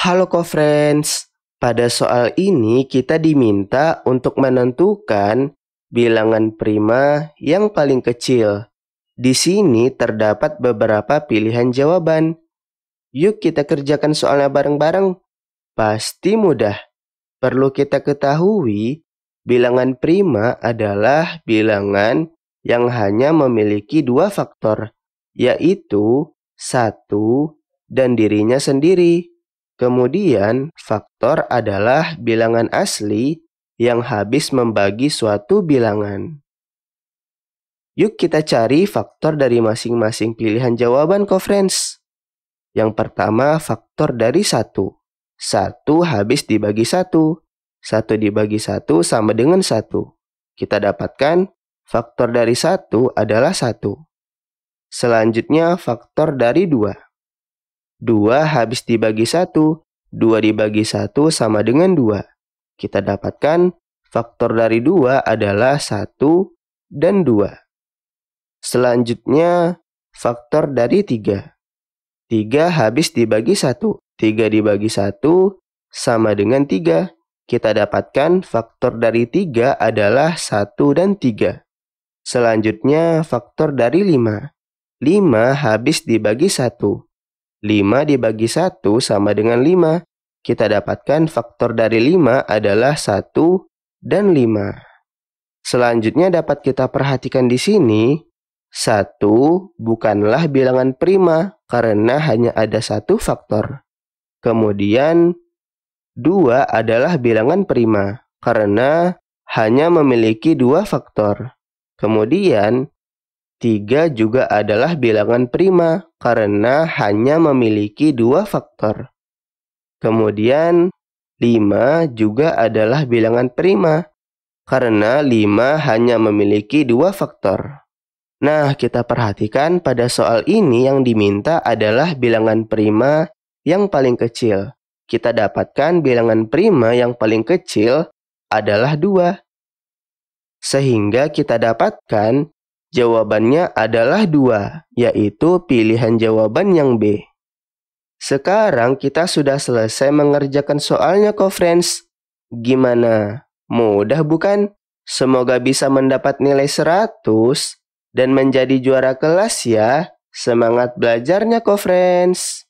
Halo co-friends, pada soal ini kita diminta untuk menentukan bilangan prima yang paling kecil. Di sini terdapat beberapa pilihan jawaban. Yuk kita kerjakan soalnya bareng-bareng. Pasti mudah. Perlu kita ketahui, bilangan prima adalah bilangan yang hanya memiliki dua faktor, yaitu satu dan dirinya sendiri. Kemudian, faktor adalah bilangan asli yang habis membagi suatu bilangan. Yuk kita cari faktor dari masing-masing pilihan jawaban kok friends. Yang pertama faktor dari 1. 1 habis dibagi 1. 1 dibagi 1 sama dengan 1. Kita dapatkan faktor dari 1 adalah 1. Selanjutnya faktor dari 2. 2 habis dibagi 1. 2 dibagi 1 sama dengan 2. Kita dapatkan faktor dari 2 adalah 1 dan 2. Selanjutnya faktor dari 3. 3 habis dibagi 1. 3 dibagi 1 sama dengan 3. Kita dapatkan faktor dari 3 adalah 1 dan 3. Selanjutnya faktor dari 5. 5 habis dibagi 1. 5 dibagi 1 sama dengan 5. Kita dapatkan faktor dari 5 adalah 1 dan 5. Selanjutnya dapat kita perhatikan di sini, 1 bukanlah bilangan prima karena hanya ada satu faktor. Kemudian 2 adalah bilangan prima karena hanya memiliki dua faktor. Kemudian Tiga juga adalah bilangan prima karena hanya memiliki dua faktor. Kemudian, lima juga adalah bilangan prima karena lima hanya memiliki dua faktor. Nah, kita perhatikan pada soal ini yang diminta adalah bilangan prima yang paling kecil. Kita dapatkan bilangan prima yang paling kecil adalah dua. Sehingga kita dapatkan Jawabannya adalah dua, yaitu pilihan jawaban yang B. Sekarang kita sudah selesai mengerjakan soalnya kok friends. Gimana? Mudah bukan? Semoga bisa mendapat nilai 100 dan menjadi juara kelas ya. Semangat belajarnya kok friends.